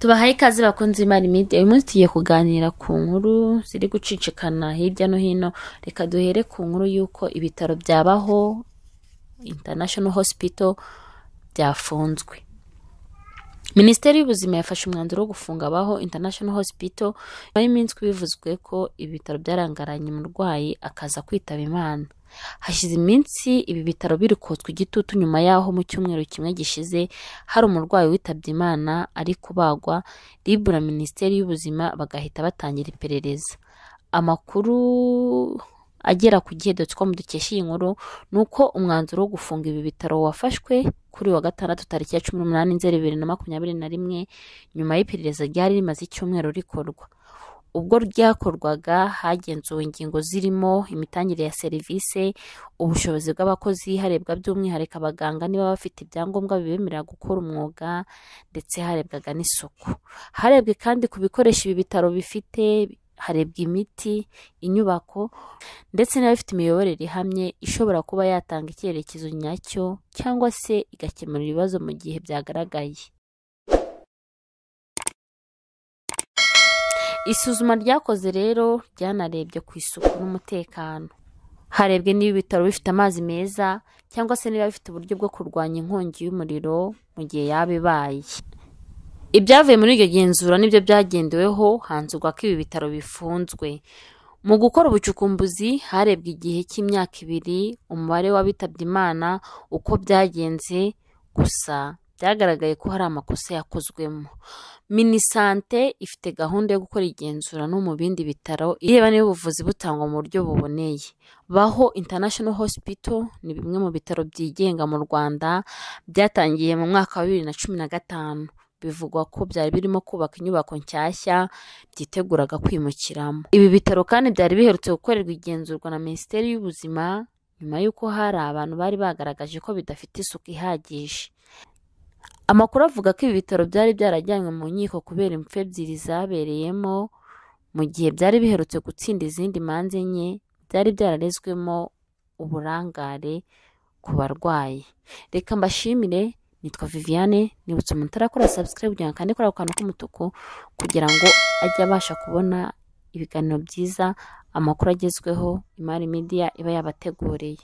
tubahaye ikaze bakunze imana media uyu munsi tugiye kuganira ku nkuru ziri gucicikana hirya no hino reka duhere ku nkuru y'uko ibitaro byabaho international hospital byafunzwe minisiteri y'ubuzima yafashe umwanzuro wo gufunga abaho international hospital nyuma y'iminsi bivuzwe ko ibitaro byarangaranye umurwayi akaza kwitaba imana hashize iminsi ibi bitaro biri kotswa igitutu nyuma y'aho mu cyumweru kimwe gishize hari umurwayi witabye imana ari kubagwa ribura minisiteri y'ubuzima bagahita batangira iperereza amakuru agera ku gihe ko dukesha iyi nkuru ni uko umwanzuro wo gufunga ibi bitaro wafashwe kuri wa gatandatu tariki ya cumi n'umunani nzeri bibiri na makumyabiri na rimwe nyuma y'iperereza ryari rimaze icyumweru rikorwa ubwo ryakorwaga hagenzuwe ingingo zirimo imitangire ya serivisi ubushobozi bw'abakozi harebwa by'umwihariko abaganga niba bafite ibyangombwa bibemerera gukora umwuga ndetse harebwaga n'isuku harebwe kandi ku bikoresho ibi bitaro bifite harebwa imiti inyubako ndetse n'abafite imiyoborere ihamye ishobora kuba yatanga icyerekezo nyacyo cyangwa se igakemura ibibazo mu gihe byagaragaye isuzuma ryakoze rero ryanarebye ku isuku n'umutekano harebwe niba ibitaro bifite amazi meza cyangwa se niba bifite uburyo bwo kurwanya inkongi y'umuriro mu gihe yaba ibaye Ibyavuye muri iryo genzura nibyo byagendeweho hanzurwa ko ibi bitaro bifunzwe mu gukora ubucukumbuzi harebwa igihe cy'imyaka ibiri umubare w'abitabye imana uko byagenze gusa byagaragaye ko hari amakosa yakozwemo minisante ifite gahunda yo gukora igenzura no mu bindi bitaro ireba niba ubuvuzi butangwa mu buryo buboneye baho international hospital ni bimwe mu bitaro byigenga mu rwanda byatangiye mu mwaka wa bibiri na cumi na gatanu bivugwa ko byari birimo kubaka inyubako nshyashya byiteguraga kwimukiramo ibi bitaro kandi byari biherutse gukorerwa igenzurwa na minisiteri y'ubuzima nyuma y'uko hari abantu bari bagaragaje ko bidafite isuku ihagije amakuru avuga ko ibi bitaro byari byarajyanywe mu nkiko kubera impfu ebyiri zabereyemo mu gihe byari biherutse gutsinda izindi manze enye byari byararezwemo uburangare ku barwayi reka mbashimire nitwa viviane nibutse umuntu utarakora sabusikarayibu kugira ngo akande kuri ako kantu k'umutuku kugira ngo ajye abasha kubona ibiganiro byiza amakuru agezweho imari midiya iba yabateguriye